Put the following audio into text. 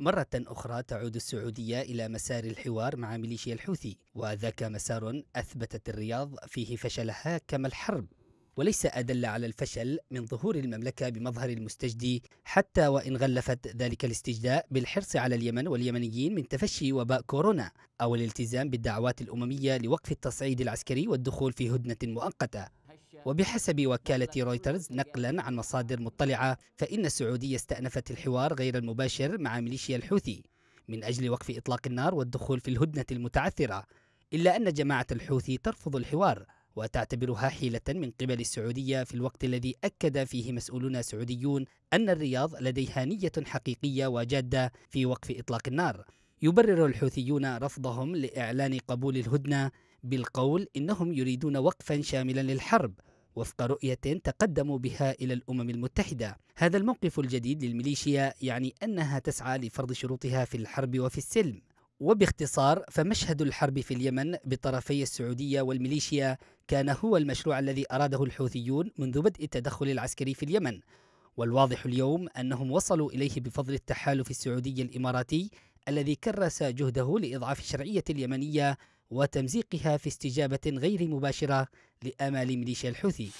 مرة أخرى تعود السعودية إلى مسار الحوار مع ميليشيا الحوثي وذاك مسار أثبتت الرياض فيه فشلها كما الحرب وليس أدل على الفشل من ظهور المملكة بمظهر المستجدي حتى وإن غلفت ذلك الاستجداء بالحرص على اليمن واليمنيين من تفشي وباء كورونا أو الالتزام بالدعوات الأممية لوقف التصعيد العسكري والدخول في هدنة مؤقتة وبحسب وكالة رويترز نقلا عن مصادر مطلعة فإن السعودية استأنفت الحوار غير المباشر مع ميليشيا الحوثي من أجل وقف إطلاق النار والدخول في الهدنة المتعثرة إلا أن جماعة الحوثي ترفض الحوار وتعتبرها حيلة من قبل السعودية في الوقت الذي أكد فيه مسؤولون سعوديون أن الرياض لديها نية حقيقية وجادة في وقف إطلاق النار يبرر الحوثيون رفضهم لإعلان قبول الهدنة بالقول إنهم يريدون وقفا شاملا للحرب وفق رؤية تقدموا بها إلى الأمم المتحدة هذا الموقف الجديد للميليشيا يعني أنها تسعى لفرض شروطها في الحرب وفي السلم وباختصار فمشهد الحرب في اليمن بطرفي السعودية والميليشيا كان هو المشروع الذي أراده الحوثيون منذ بدء التدخل العسكري في اليمن والواضح اليوم أنهم وصلوا إليه بفضل التحالف السعودي الإماراتي الذي كرس جهده لإضعاف الشرعية اليمنية وتمزيقها في استجابة غير مباشرة لأمال ميليشيا الحوثي